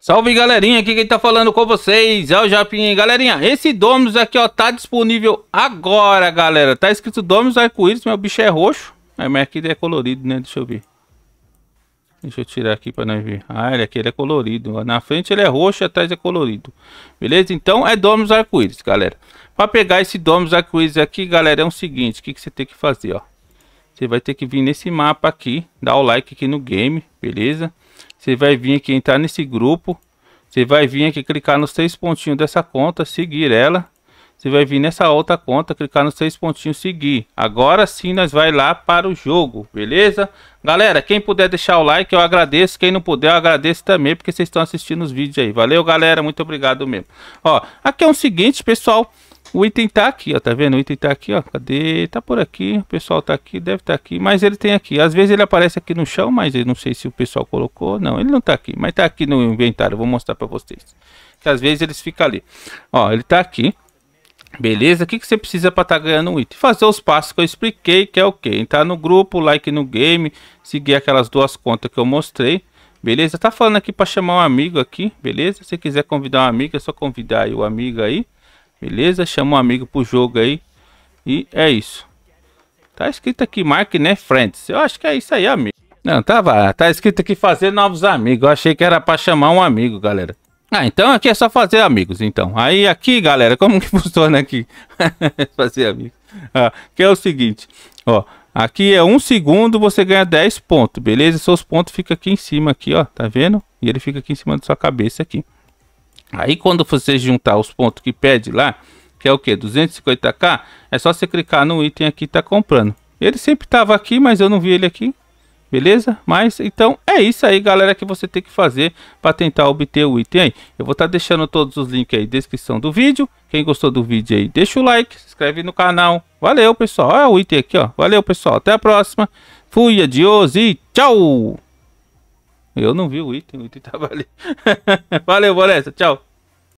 Salve galerinha, aqui quem tá falando com vocês é o Japinha. Galerinha, esse Dominus aqui ó, tá disponível agora, galera. Tá escrito Dominus Arco-Íris, meu bicho é roxo. É, mas aqui ele é colorido, né? Deixa eu ver. Deixa eu tirar aqui para nós ver. Ah, ele aqui ele é colorido. Na frente ele é roxo, atrás é colorido. Beleza? Então é Dominus Arco-Íris, galera. Para pegar esse Dominus Arco-Íris aqui, galera, é o seguinte. O que, que você tem que fazer, ó. Você vai ter que vir nesse mapa aqui. Dar o like aqui no game, beleza? Beleza? Você vai vir aqui entrar nesse grupo. Você vai vir aqui clicar nos três pontinhos dessa conta, seguir ela. Você vai vir nessa outra conta, clicar nos três pontinhos, seguir. Agora sim nós vai lá para o jogo, beleza? Galera, quem puder deixar o like eu agradeço, quem não puder eu agradeço também, porque vocês estão assistindo os vídeos aí. Valeu galera, muito obrigado mesmo. Ó, aqui é o seguinte pessoal, o item tá aqui, ó, tá vendo? O item tá aqui, ó, cadê? Tá por aqui, o pessoal tá aqui, deve tá aqui, mas ele tem aqui. Às vezes ele aparece aqui no chão, mas eu não sei se o pessoal colocou, não, ele não tá aqui, mas tá aqui no inventário, vou mostrar pra vocês. Que às vezes eles ficam ali. Ó, ele tá aqui, Beleza? O que, que você precisa para estar tá ganhando um item? Fazer os passos que eu expliquei, que é o que? Entrar no grupo, like no game, seguir aquelas duas contas que eu mostrei. Beleza? Tá falando aqui para chamar um amigo aqui, beleza? Se quiser convidar um amigo, é só convidar aí o amigo aí. Beleza? Chama um amigo pro jogo aí. E é isso. Tá escrito aqui Mark, né? Friends. Eu acho que é isso aí, amigo. Não, tava. Tá, tá escrito aqui fazer novos amigos. Eu achei que era pra chamar um amigo, galera. Ah, então aqui é só fazer amigos, então. Aí aqui, galera, como que funciona aqui? fazer amigos. Ah, que é o seguinte, ó. Aqui é um segundo, você ganha 10 pontos, beleza? Seus pontos ficam aqui em cima, aqui, ó. Tá vendo? E ele fica aqui em cima da sua cabeça aqui. Aí quando você juntar os pontos que pede lá, que é o que? 250k, é só você clicar no item aqui tá comprando. Ele sempre estava aqui, mas eu não vi ele aqui. Beleza? Mas então é isso aí, galera, que você tem que fazer para tentar obter o item aí. Eu vou estar tá deixando todos os links aí na descrição do vídeo. Quem gostou do vídeo aí, deixa o like, se inscreve no canal. Valeu, pessoal. Olha o item aqui, ó. Valeu, pessoal. Até a próxima. Fui, adios e tchau! Eu não vi o item, o item tava ali. Valeu, Vanessa. Tchau.